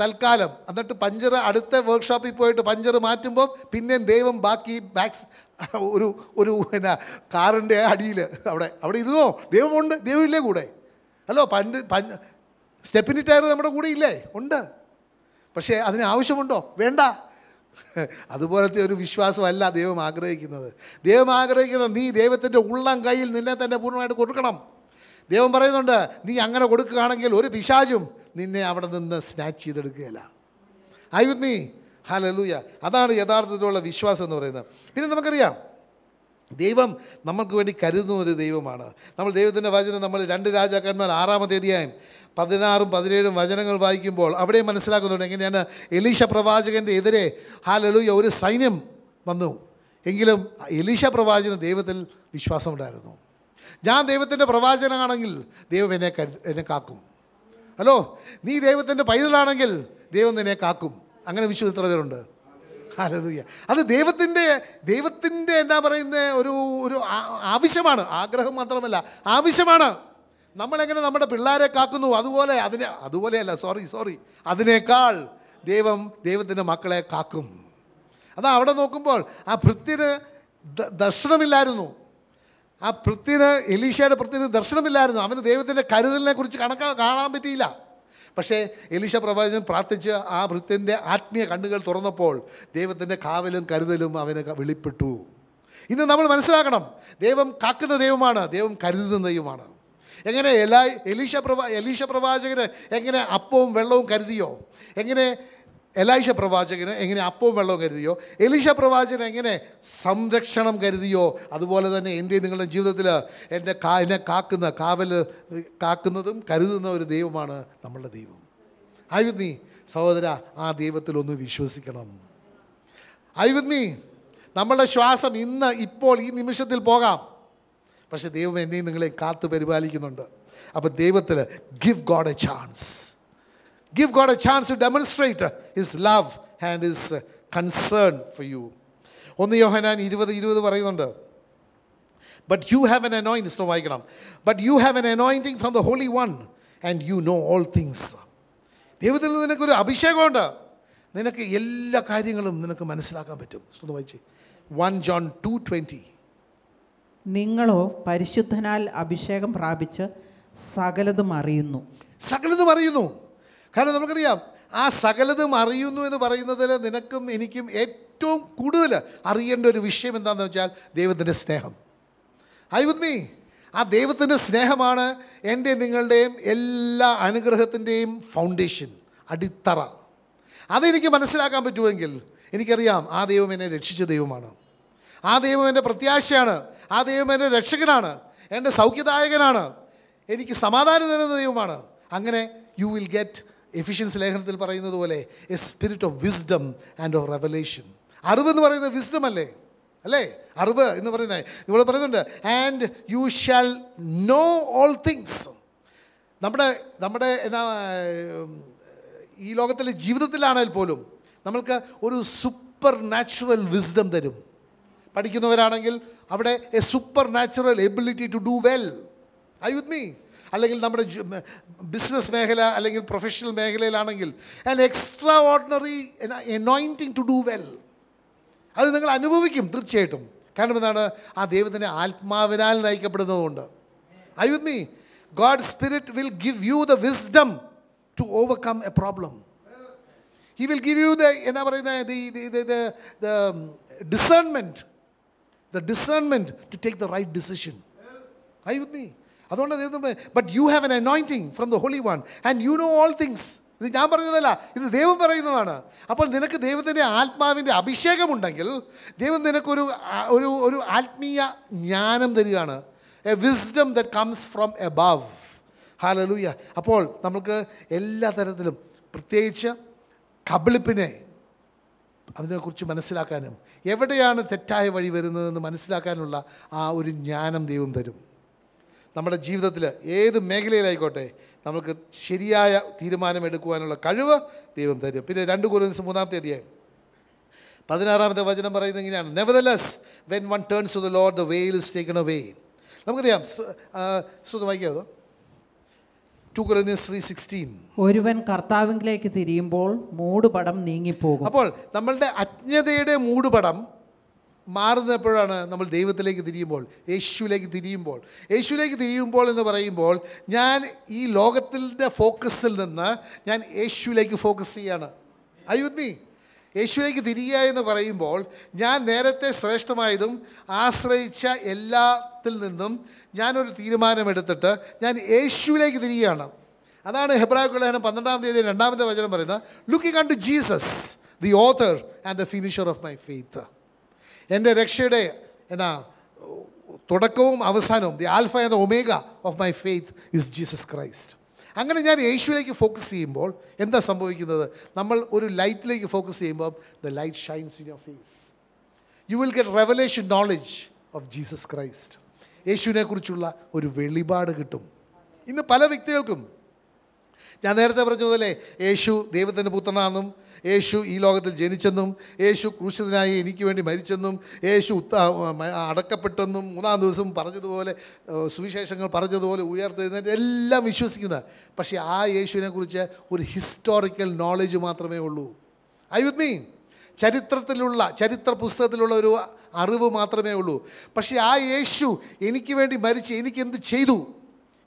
S1: തൽക്കാലം എന്നിട്ട് പഞ്ചർ അടുത്ത വർക്ക്ഷോപ്പിൽ പോയിട്ട് പഞ്ചർ മാറ്റുമ്പോൾ പിന്നെയും ദൈവം ബാക്കി ബാക്സ് ഒരു ഒരു എന്നാ കാറിൻ്റെ അടിയിൽ അവിടെ അവിടെ ഇരുന്നോ ദൈവമുണ്ട് ദൈവമില്ലേ കൂടെ ഹലോ പണ്ട് പഞ്ച് സ്റ്റെപ്പിനി ടയർ നമ്മുടെ കൂടെ ഇല്ലേ ഉണ്ട് പക്ഷേ അതിന് ആവശ്യമുണ്ടോ വേണ്ട അതുപോലത്തെ ഒരു വിശ്വാസമല്ല ദൈവം ആഗ്രഹിക്കുന്നത് ദൈവം ആഗ്രഹിക്കുന്നത് നീ ദൈവത്തിൻ്റെ ഉള്ളം കയ്യിൽ നിന്നെ തന്നെ പൂർണ്ണമായിട്ട് കൊടുക്കണം ദൈവം പറയുന്നുണ്ട് നീ അങ്ങനെ കൊടുക്കുകയാണെങ്കിൽ ഒരു പിശാചും നിന്നെ അവിടെ നിന്ന് സ്നാച്ച് ചെയ്തെടുക്കുകയില്ല ഐ വിത്ത് മീ ഹലലൂയ അതാണ് യഥാർത്ഥത്തിലുള്ള വിശ്വാസം എന്ന് പറയുന്നത് പിന്നെ നമുക്കറിയാം ദൈവം നമുക്ക് വേണ്ടി കരുതുന്ന ഒരു ദൈവമാണ് നമ്മൾ ദൈവത്തിൻ്റെ വചനം നമ്മൾ രണ്ട് രാജാക്കന്മാർ ആറാമത്തെ തീയതിയായും പതിനാറും പതിനേഴും വചനങ്ങൾ വായിക്കുമ്പോൾ അവിടെ മനസ്സിലാക്കുന്നുണ്ട് എങ്ങനെയാണ് എലീഷ പ്രവാചകൻ്റെ എതിരെ ലലൂയ ഒരു സൈന്യം വന്നു എങ്കിലും എലീഷ പ്രവാചകന് ദൈവത്തിൽ വിശ്വാസമുണ്ടായിരുന്നു ഞാൻ ദൈവത്തിൻ്റെ പ്രവാചകനാണെങ്കിൽ ദൈവം എന്നെ കരു എന്നെ കാക്കും ഹലോ നീ ദൈവത്തിൻ്റെ പൈതലാണെങ്കിൽ ദൈവം നിന്നെ കാക്കും അങ്ങനെ വിശ്വസിത്ര പേരുണ്ട് ഹലതുയ അത് ദൈവത്തിൻ്റെ ദൈവത്തിൻ്റെ എന്താ പറയുന്നത് ഒരു ഒരു ആവശ്യമാണ് ആഗ്രഹം മാത്രമല്ല ആവശ്യമാണ് നമ്മളെങ്ങനെ നമ്മുടെ പിള്ളേരെ കാക്കുന്നു അതുപോലെ അതിനെ അതുപോലെയല്ല സോറി സോറി അതിനേക്കാൾ ദൈവം ദൈവത്തിൻ്റെ മക്കളെ കാക്കും അതാ അവിടെ നോക്കുമ്പോൾ ആ ഭൃത്യന് ദർശനമില്ലായിരുന്നു ആ ഭൃത്യന് എലീഷയുടെ ഭൃത്യന് ദർശനമില്ലായിരുന്നു അവന് ദൈവത്തിൻ്റെ കരുതലിനെ കുറിച്ച് കണക്കാ കാണാൻ പറ്റിയില്ല പക്ഷേ എലിശ പ്രവാചകൻ പ്രാർത്ഥിച്ച് ആ വൃത്തിൻ്റെ ആത്മീയ കണ്ണുകൾ തുറന്നപ്പോൾ ദൈവത്തിൻ്റെ കാവലും കരുതലും അവനെ വെളിപ്പെട്ടു ഇന്ന് നമ്മൾ മനസ്സിലാക്കണം ദൈവം കാക്കുന്ന ദൈവമാണ് ദൈവം കരുതുന്ന ദൈവമാണ് എങ്ങനെ എല്ലാ എലീശ പ്രവാ എലീശ പ്രവാചകന് എങ്ങനെ അപ്പവും വെള്ളവും കരുതിയോ എങ്ങനെ എലൈഷ പ്രവാചകന് എങ്ങനെ അപ്പവും വെള്ളവും കരുതിയോ എലീഷ പ്രവാചകൻ എങ്ങനെ സംരക്ഷണം കരുതിയോ അതുപോലെ തന്നെ എൻ്റെ നിങ്ങളുടെ ജീവിതത്തിൽ എൻ്റെ കാ എന്നെ കാക്കുന്ന കാവൽ കാക്കുന്നതും കരുതുന്ന ഒരു ദൈവമാണ് നമ്മളുടെ ദൈവം ആയുധി സഹോദര ആ ദൈവത്തിൽ ഒന്ന് വിശ്വസിക്കണം ആയുധി നമ്മളുടെ ശ്വാസം ഇന്ന് ഇപ്പോൾ ഈ നിമിഷത്തിൽ പോകാം പക്ഷേ ദൈവം എന്നെയും നിങ്ങളെ കാത്തു പരിപാലിക്കുന്നുണ്ട് അപ്പോൾ ദൈവത്തിൽ give God a chance Give God a chance to demonstrate uh, His love and His uh, concern for you. ഒന്ന് യോഹനാൻ ഇരുപത് ഇരുപത് പറയുന്നുണ്ട് but you have an anointing ഇഷ്ടം വായിക്കണം but you have an anointing from the Holy One and you know all things ദൈവത്തിൽ നിന്ന് നിനക്കൊരു അഭിഷേകമുണ്ട് നിനക്ക് എല്ലാ കാര്യങ്ങളും നിനക്ക് മനസ്സിലാക്കാൻ പറ്റും ഒന്ന്
S2: വായിച്ചേ വൺ ജോൺ ടു ട്വൻറ്റി നിങ്ങളോ പരിശുദ്ധനാൽ അഭിഷേകം പ്രാപിച്ച് സകലതും അറിയുന്നു സകലതും അറിയുന്നു കാരണം
S1: നമുക്കറിയാം ആ സകലതും അറിയുന്നു എന്ന് പറയുന്നതിൽ നിനക്കും എനിക്കും ഏറ്റവും കൂടുതൽ അറിയേണ്ട ഒരു വിഷയം എന്താണെന്ന് വെച്ചാൽ ദൈവത്തിൻ്റെ സ്നേഹം ഐ വിത്ത് മീ ആ ദൈവത്തിൻ്റെ സ്നേഹമാണ് എൻ്റെ നിങ്ങളുടെയും എല്ലാ അനുഗ്രഹത്തിൻ്റെയും ഫൗണ്ടേഷൻ അടിത്തറ അതെനിക്ക് മനസ്സിലാക്കാൻ പറ്റുമെങ്കിൽ എനിക്കറിയാം ആ ദൈവം എന്നെ രക്ഷിച്ച ദൈവമാണ് ആ ദൈവം എൻ്റെ പ്രത്യാശയാണ് ആ ദൈവം എൻ്റെ രക്ഷകനാണ് എൻ്റെ സൗഖ്യദായകനാണ് എനിക്ക് സമാധാനം തരുന്ന ദൈവമാണ് അങ്ങനെ യു വിൽ ഗെറ്റ് എഫിഷ്യൻസ് ലേഖനത്തിൽ പറയുന്നത് പോലെ a spirit of wisdom and of revelation അറിവ് എന്ന് പറയുന്നത് വിസ്ഡം അല്ലേ അല്ലേ അറിവ് എന്ന് പറയുന്നത് ഇവിടെ പറയുന്നുണ്ട് and you shall know all things നമ്മുടെ നമ്മുടെ എന്നാ ഈ ലോകത്തിലെ ജീവിതത്തിലാണെങ്കിൽ പോലും നമ്മൾക്ക് ഒരു സൂപ്പർ നാച്ചുറൽ വിസ്ഡം തരും പഠിക്കുന്നവരാണെങ്കിൽ അവിടെ a supernatural ability to do well I with me അല്ലെങ്കിൽ നമ്മുടെ ബിസിനസ് മേഖല അല്ലെങ്കിൽ പ്രൊഫഷണൽ മേഖലയിലാണെങ്കിൽ an extraordinary anointing to do well അത് നിങ്ങൾ അനുഭവിക്കും തീർച്ചയായിട്ടും കാരണം എന്താണ് ആ ദൈവത്തിൻ്റെ ആത്മാവിനാൽ നയിക്കപ്പെടുന്നതുകൊണ്ട് I with me God spirit will give you the wisdom to overcome a problem he will give you the എന്നാ പറയുന്നത് the discernment the discernment to take the right decision I with me അതുകൊണ്ട് ദൈവം but you have an anointing from the Holy One and you know all things ഇത് ഞാൻ പറയുന്നതല്ല ഇത് ദൈവം പറയുന്നതാണ് അപ്പോൾ നിനക്ക് ദൈവത്തിൻ്റെ ആത്മാവിൻ്റെ അഭിഷേകമുണ്ടെങ്കിൽ ദൈവം നിനക്കൊരു ഒരു ഒരു ആത്മീയ ജ്ഞാനം തരികയാണ് a wisdom that comes from above hallelujah അപ്പോൾ നമുക്ക് എല്ലാ തരത്തിലും പ്രത്യേകിച്ച് കബളിപ്പിനെ അതിനെക്കുറിച്ച് മനസ്സിലാക്കാനും എവിടെയാണ് തെറ്റായ വഴി വരുന്നതെന്ന് മനസ്സിലാക്കാനുള്ള ആ ഒരു ജ്ഞാനം ദൈവം തരും നമ്മുടെ ജീവിതത്തിൽ ഏത് മേഖലയിലായിക്കോട്ടെ നമുക്ക് ശരിയായ എടുക്കുവാനുള്ള കഴിവ് ദൈവം തരും പിന്നെ രണ്ട് കുറിൻസ് മൂന്നാമത്തെ അധ്യായം പതിനാറാമത്തെ വചനം പറയുന്നത് ഇങ്ങനെയാണ് nevertheless when one turns to the Lord the way is taken away നമുക്കറിയാം ശ്രുതം വായിക്കാതോ
S2: ഒരുവൻ കർത്താവിംഗിലേക്ക് തിരിയുമ്പോൾ മൂടുപടം നീങ്ങിപ്പോകും അപ്പോൾ നമ്മളുടെ അജ്ഞതയുടെ മൂടുപടം
S1: മാറുന്നപ്പോഴാണ് നമ്മൾ ദൈവത്തിലേക്ക് തിരിയുമ്പോൾ യേശുവിലേക്ക് തിരിയുമ്പോൾ യേശുവിലേക്ക് തിരിയുമ്പോൾ എന്ന് പറയുമ്പോൾ ഞാൻ ഈ ലോകത്തിൻ്റെ ഫോക്കസിൽ നിന്ന് ഞാൻ യേശുവിലേക്ക് ഫോക്കസ് ചെയ്യാണ് അയോധ്യ യേശുവിലേക്ക് തിരിയുക എന്ന് പറയുമ്പോൾ ഞാൻ നേരത്തെ ശ്രേഷ്ഠമായതും ആശ്രയിച്ച എല്ലാത്തിൽ നിന്നും ഞാനൊരു തീരുമാനമെടുത്തിട്ട് ഞാൻ യേശുവിലേക്ക് തിരിയുകയാണ് അതാണ് ഹെബ്രാക്കുലേഖനം പന്ത്രണ്ടാം തീയതി രണ്ടാമത്തെ വചനം പറയുന്നത് looking unto Jesus the author and the finisher of my faith എൻ്റെ രക്ഷയുടെ എന്നാ തുടക്കവും അവസാനവും the alpha and omega of my faith is Jesus Christ അങ്ങനെ ഞാൻ യേശുവിലേക്ക് ഫോക്കസ് ചെയ്യുമ്പോൾ എന്താ സംഭവിക്കുന്നത് നമ്മൾ ഒരു ലൈറ്റിലേക്ക് ഫോക്കസ് ചെയ്യുമ്പോൾ the light shines in your face you will get revelation knowledge of Jesus Christ യേശുവിനെക്കുറിച്ചുള്ള ഒരു വെളിപാട് കിട്ടും ഇന്ന് പല വ്യക്തികൾക്കും ഞാൻ നേരത്തെ പറഞ്ഞതുപോലെ യേശു ദൈവത്തിൻ്റെ പുത്രനാണെന്നും യേശു ഈ ലോകത്തിൽ ജനിച്ചെന്നും യേശു ക്രൂശിതനായി എനിക്ക് വേണ്ടി മരിച്ചെന്നും യേശു ഉത്ത അടക്കപ്പെട്ടെന്നും മൂന്നാം ദിവസം പറഞ്ഞതുപോലെ സുവിശേഷങ്ങൾ പറഞ്ഞതുപോലെ ഉയർത്തെഴുന്നേറ്റ് എല്ലാം വിശ്വസിക്കുന്ന പക്ഷേ ആ യേശുവിനെക്കുറിച്ച് ഒരു ഹിസ്റ്റോറിക്കൽ നോളജ് മാത്രമേ ഉള്ളൂ ഐ വിത്ത് മീൻ ചരിത്രത്തിലുള്ള ചരിത്ര പുസ്തകത്തിലുള്ള ഒരു അറിവ് മാത്രമേ ഉള്ളൂ പക്ഷേ ആ യേശു എനിക്ക് വേണ്ടി മരിച്ച് എനിക്ക് എന്ത് ചെയ്തു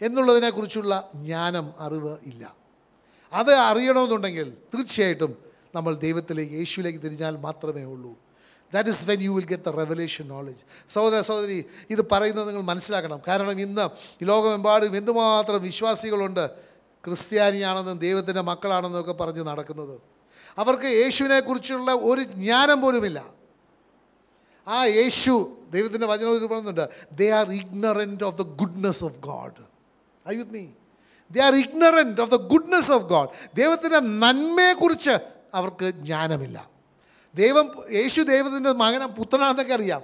S1: എന്നുള്ളതിനെക്കുറിച്ചുള്ള ജ്ഞാനം അറിവ് ഇല്ല അത് അറിയണമെന്നുണ്ടെങ്കിൽ തീർച്ചയായിട്ടും നമ്മൾ ദൈവത്തിലേക്ക് യേശുവിലേക്ക് തിരിഞ്ഞാൽ മാത്രമേ ഉള്ളൂ that is when you will get the revelation knowledge സഹോദര സഹോദരി ഇത് പറയുന്നത് നിങ്ങൾ മനസ്സിലാക്കണം കാരണം ഇന്ന് ലോകമെമ്പാടും എന്തുമാത്രം വിശ്വാസികളുണ്ട് ക്രിസ്ത്യാനിയാണെന്നും ദൈവത്തിൻ്റെ മക്കളാണെന്നും ഒക്കെ പറഞ്ഞ് നടക്കുന്നത് അവർക്ക് യേശുവിനെക്കുറിച്ചുള്ള ഒരു ജ്ഞാനം പോലുമില്ല ആ യേശു ദൈവത്തിൻ്റെ വചനത്തിൽ പറയുന്നുണ്ട് they are ignorant of the goodness of God അയ്യുത് me they are ignorant of the goodness of God ദൈവത്തിൻ്റെ നന്മയെക്കുറിച്ച് അവർക്ക് ജ്ഞാനമില്ല ദൈവം യേശു ദൈവത്തിൻ്റെ മകന പുത്രനാണെന്നൊക്കെ അറിയാം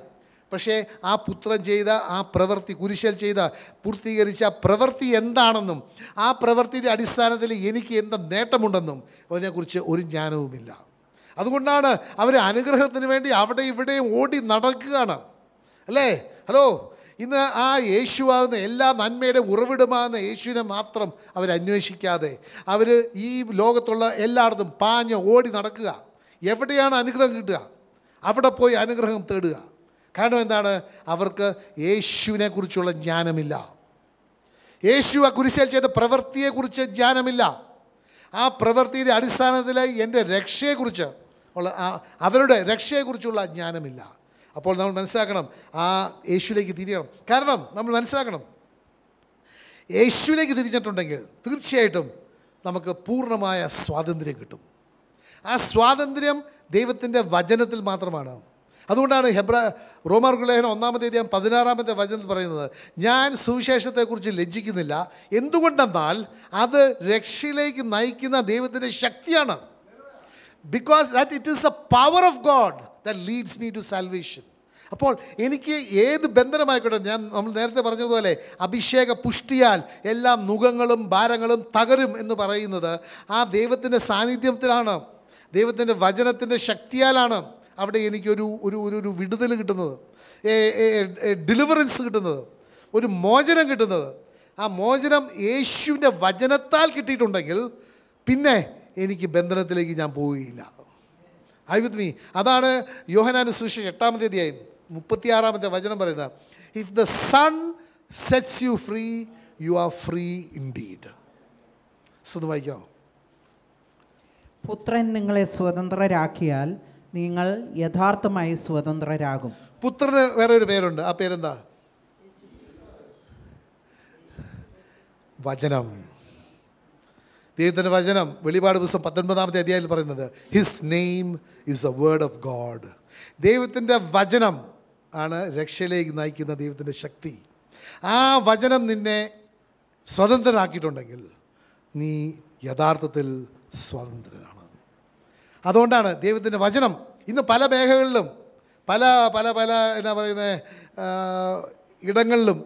S1: പക്ഷേ ആ പുത്രൻ ചെയ്ത ആ പ്രവൃത്തി കുരിശൽ ചെയ്ത പൂർത്തീകരിച്ച പ്രവൃത്തി എന്താണെന്നും ആ പ്രവൃത്തിയുടെ അടിസ്ഥാനത്തിൽ എനിക്ക് എന്ത് നേട്ടമുണ്ടെന്നും അതിനെക്കുറിച്ച് ഒരു ജ്ഞാനവുമില്ല അതുകൊണ്ടാണ് അവർ അനുഗ്രഹത്തിന് വേണ്ടി അവിടെ ഇവിടെയും ഓടി നടക്കുകയാണ് അല്ലേ ഹലോ ഇന്ന് ആ യേശുവാകുന്ന എല്ലാ നന്മയുടെ ഉറവിടമാകുന്ന യേശുവിനെ മാത്രം അവരന്വേഷിക്കാതെ അവർ ഈ ലോകത്തുള്ള എല്ലായിടത്തും പാഞ്ഞ് ഓടി നടക്കുക എവിടെയാണ് അനുഗ്രഹം കിട്ടുക അവിടെ പോയി അനുഗ്രഹം തേടുക കാരണം എന്താണ് അവർക്ക് യേശുവിനെക്കുറിച്ചുള്ള ജ്ഞാനമില്ല യേശു ആ കുരിശേൽ ചെയ്ത പ്രവൃത്തിയെക്കുറിച്ച് ജ്ഞാനമില്ല ആ പ്രവൃത്തിയുടെ അടിസ്ഥാനത്തിൽ എൻ്റെ രക്ഷയെക്കുറിച്ച് ഉള്ള അവരുടെ രക്ഷയെക്കുറിച്ചുള്ള ജ്ഞാനമില്ല അപ്പോൾ നമ്മൾ മനസ്സിലാക്കണം ആ യേശുവിലേക്ക് തിരിയണം കാരണം നമ്മൾ മനസ്സിലാക്കണം യേശുവിലേക്ക് തിരിഞ്ഞിട്ടുണ്ടെങ്കിൽ തീർച്ചയായിട്ടും നമുക്ക് പൂർണ്ണമായ സ്വാതന്ത്ര്യം കിട്ടും ആ സ്വാതന്ത്ര്യം ദൈവത്തിൻ്റെ വചനത്തിൽ മാത്രമാണ് അതുകൊണ്ടാണ് ഹെബ്ര റോമാർഗുലേഖനം ഒന്നാമത്തെ അധ്യായം പതിനാറാമത്തെ വചനത്തിൽ പറയുന്നത് ഞാൻ സുവിശേഷത്തെക്കുറിച്ച് ലജ്ജിക്കുന്നില്ല എന്തുകൊണ്ടെന്നാൽ അത് രക്ഷയിലേക്ക് നയിക്കുന്ന ദൈവത്തിൻ്റെ ശക്തിയാണ് because that it is a power of God that leads me to salvation അപ്പോൾ എനിക്ക് ഏത് ബന്ധനമായിക്കോട്ടെ ഞാൻ നമ്മൾ നേരത്തെ പറഞ്ഞതുപോലെ അഭിഷേക പുഷ്ടിയാൽ എല്ലാ മുഖങ്ങളും ഭാരങ്ങളും തകരും എന്ന് പറയുന്നത് ആ ദൈവത്തിൻ്റെ സാന്നിധ്യത്തിലാണ് ദൈവത്തിൻ്റെ വചനത്തിൻ്റെ ശക്തിയാലാണ് അവിടെ എനിക്കൊരു ഒരു ഒരു ഒരു വിടുതൽ കിട്ടുന്നത് ഡെലിവറൻസ് കിട്ടുന്നത് ഒരു മോചനം കിട്ടുന്നത് ആ മോചനം യേശുവിൻ്റെ വചനത്താൽ കിട്ടിയിട്ടുണ്ടെങ്കിൽ പിന്നെ എനിക്ക് ബന്ധനത്തിലേക്ക് ഞാൻ പോവുകയില്ല ഐ വിത്ത് മീ അതാണ് യോഹനാന് സുവിശേഷം എട്ടാമത്തെ അധ്യായം മുപ്പത്തിയാറാമത്തെ വചനം പറയുന്നത് if the son sets you free you are free indeed സ്വന്തം
S2: പുത്രൻ നിങ്ങളെ സ്വതന്ത്രരാക്കിയാൽ നിങ്ങൾ യഥാർത്ഥമായി സ്വതന്ത്രരാകും
S1: പുത്രന് വേറെ ഒരു പേരുണ്ട് ആ പേരെന്താ വചനം ദൈവത്തിൻ്റെ വചനം വെളിപാട് ദിവസം പത്തൊൻപതാമത്തെ അധ്യായത്തിൽ പറയുന്നത് his name is a word of God ദൈവത്തിൻ്റെ വചനം ആണ് രക്ഷയിലേക്ക് നയിക്കുന്ന ദൈവത്തിൻ്റെ ശക്തി ആ വചനം നിന്നെ സ്വതന്ത്രനാക്കിയിട്ടുണ്ടെങ്കിൽ നീ യഥാർത്ഥത്തിൽ സ്വതന്ത്രനാണ് അതുകൊണ്ടാണ് ദൈവത്തിൻ്റെ വചനം ഇന്ന് പല മേഖലകളിലും പല പല പല എന്നാ പറയുന്നത് ഇടങ്ങളിലും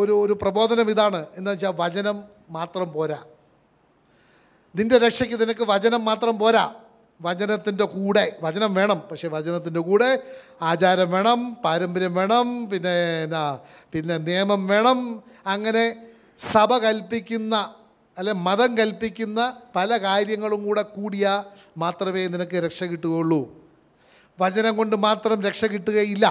S1: ഒരു ഒരു പ്രബോധനം ഇതാണ് എന്ന് വെച്ചാൽ വചനം മാത്രം പോരാ നിൻ്റെ രക്ഷയ്ക്ക് നിനക്ക് വചനം മാത്രം പോരാ വചനത്തിൻ്റെ കൂടെ വചനം വേണം പക്ഷേ വചനത്തിൻ്റെ കൂടെ ആചാരം വേണം പാരമ്പര്യം വേണം പിന്നെ എന്നാ പിന്നെ നിയമം വേണം അങ്ങനെ സഭ കൽപ്പിക്കുന്ന അല്ലെ മതം കൽപ്പിക്കുന്ന പല കാര്യങ്ങളും കൂടെ കൂടിയാൽ മാത്രമേ നിനക്ക് രക്ഷ കിട്ടുകയുള്ളൂ വചനം കൊണ്ട് മാത്രം രക്ഷ കിട്ടുകയില്ല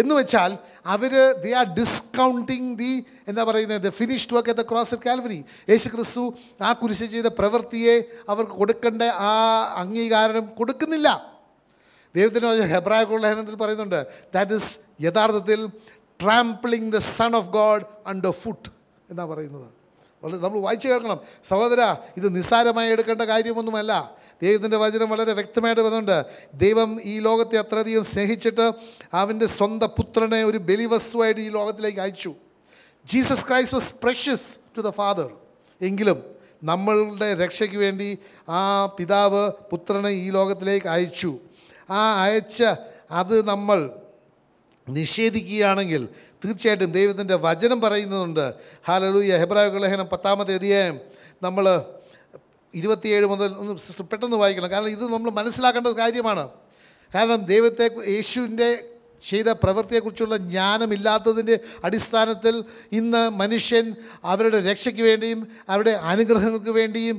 S1: എന്ന് വെച്ചാൽ അവർ ദേ ആർ ഡിസ്കൗണ്ടിങ് ദി എന്താ പറയുന്നത് ഫിനിഷ്ഡ് വർക്ക് എന്ന ക്രോസ് അറ്റ് കാൽവരി യേശു ക്രിസ്തു ആ കുരിശ് ചെയ്ത പ്രവൃത്തിയെ അവർക്ക് കൊടുക്കേണ്ട ആ അംഗീകാരം കൊടുക്കുന്നില്ല ദൈവത്തിന് ഹെബ്രായക്കുള്ള ലേഖനത്തിൽ പറയുന്നുണ്ട് ദാറ്റ് ഇസ് യഥാർത്ഥത്തിൽ trampling the son of God underfoot എന്നാണ് പറയുന്നത് വളരെ നമ്മൾ വായിച്ചു കേൾക്കണം സഹോദര ഇത് നിസ്സാരമായി എടുക്കേണ്ട കാര്യമൊന്നുമല്ല ദൈവത്തിൻ്റെ വചനം വളരെ വ്യക്തമായിട്ട് വരുന്നുണ്ട് ദൈവം ഈ ലോകത്തെ അത്രയധികം സ്നേഹിച്ചിട്ട് അവൻ്റെ സ്വന്തം പുത്രനെ ഒരു ബലിവസ്തുവായിട്ട് ഈ ലോകത്തിലേക്ക് അയച്ചു Jesus Christ was precious to the father എങ്കിലും നമ്മളുടെ രക്ഷയ്ക്ക് വേണ്ടി ആ പിതാവ് പുത്രനെ ഈ ലോകത്തിലേക്ക് അയച്ചു ആ അയച്ച അത് നമ്മൾ നിഷേധിക്കുകയാണെങ്കിൽ തീർച്ചയായിട്ടും ദൈവത്തിൻ്റെ വചനം പറയുന്നുണ്ട് ഹാലലൂയ ഹെബ്രായ ലേഖനം പത്താമത്തെ അധ്യായം നമ്മൾ ഇരുപത്തിയേഴ് മുതൽ ഒന്ന് സിസ്റ്റർ പെട്ടെന്ന് വായിക്കണം കാരണം ഇത് നമ്മൾ മനസ്സിലാക്കേണ്ട കാര്യമാണ് കാരണം ദൈവത്തെ യേശുവിൻ്റെ ചെയ്ത പ്രവൃത്തിയെക്കുറിച്ചുള്ള ജ്ഞാനമില്ലാത്തതിൻ്റെ അടിസ്ഥാനത്തിൽ ഇന്ന് മനുഷ്യൻ അവരുടെ രക്ഷയ്ക്ക് വേണ്ടിയും അവരുടെ അനുഗ്രഹങ്ങൾക്ക് വേണ്ടിയും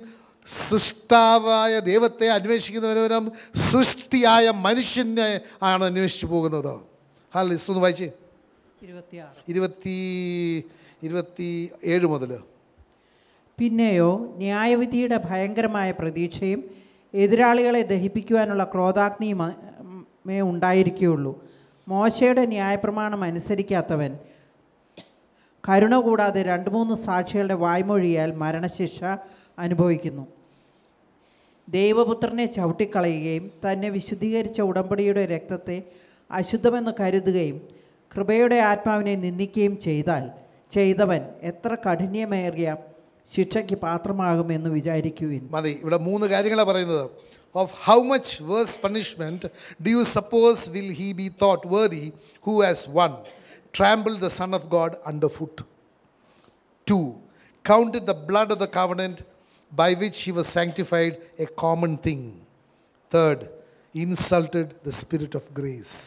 S1: സൃഷ്ടാവായ ദൈവത്തെ അന്വേഷിക്കുന്നതിനും സൃഷ്ടിയായ മനുഷ്യനെ ആണ് അന്വേഷിച്ചു പോകുന്നത് ഹാൽ ലിസ്റ്റ് ഒന്ന് വായിച്ചേ ഇരുപത്തി ഇരുപത്തി ഏഴ് മുതൽ
S2: പിന്നെയോ ന്യായവിധിയുടെ ഭയങ്കരമായ പ്രതീക്ഷയും എതിരാളികളെ ദഹിപ്പിക്കുവാനുള്ള ക്രോധാഗ്നിയുമേ ഉണ്ടായിരിക്കുകയുള്ളൂ മോശയുടെ ന്യായപ്രമാണം അനുസരിക്കാത്തവൻ കരുണ കൂടാതെ രണ്ട് മൂന്ന് സാക്ഷികളുടെ വായ്മൊഴിയാൽ മരണശിക്ഷ അനുഭവിക്കുന്നു ദൈവപുത്രനെ ചവിട്ടിക്കളയുകയും തന്നെ വിശുദ്ധീകരിച്ച ഉടമ്പടിയുടെ രക്തത്തെ അശുദ്ധമെന്ന് കരുതുകയും കൃപയുടെ ആത്മാവിനെ നിന്ദിക്കുകയും ചെയ്താൽ ചെയ്തവൻ എത്ര കഠിനമേറിയ ശിക്ഷയ്ക്ക് പാത്രമാകുമെന്ന് വിചാരിക്കുവിൻ
S1: മതി ഇവിടെ മൂന്ന് കാര്യങ്ങളാണ് പറയുന്നത് of how much worse punishment do you suppose will he be thought worthy who has one trample the son of God underfoot to count the blood of the covenant by which he was sanctified a common thing third insulted the spirit of grace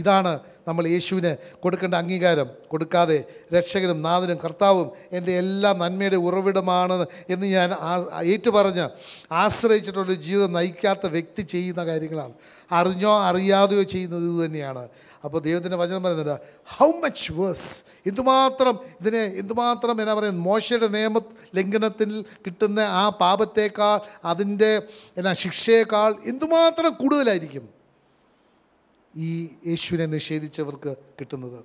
S1: ഇതാണ് നമ്മൾ യേശുവിന് കൊടുക്കേണ്ട അംഗീകാരം കൊടുക്കാതെ രക്ഷകനും നാഥനും കർത്താവും എൻ്റെ എല്ലാ നന്മയുടെ ഉറവിടമാണ് എന്ന് ഞാൻ ഏറ്റുപറഞ്ഞ് ആശ്രയിച്ചിട്ടുള്ള ജീവിതം നയിക്കാത്ത വ്യക്തി ചെയ്യുന്ന കാര്യങ്ങളാണ് അറിഞ്ഞോ അറിയാതെയോ ചെയ്യുന്നത് ഇതുതന്നെയാണ് അപ്പോൾ ദൈവത്തിൻ്റെ വചനം പറയുന്നുണ്ട് ഹൗ മച്ച് വേഴ്സ് എന്തുമാത്രം ഇതിനെ എന്തുമാത്രം എന്നാ പറയുന്നത് മോശയുടെ നിയമ ലംഘനത്തിൽ കിട്ടുന്ന ആ പാപത്തേക്കാൾ അതിൻ്റെ എന്നാ ശിക്ഷയേക്കാൾ എന്തുമാത്രം കൂടുതലായിരിക്കും ഈ യേശുവിനെ നിഷേധിച്ചവർക്ക് കിട്ടുന്നത്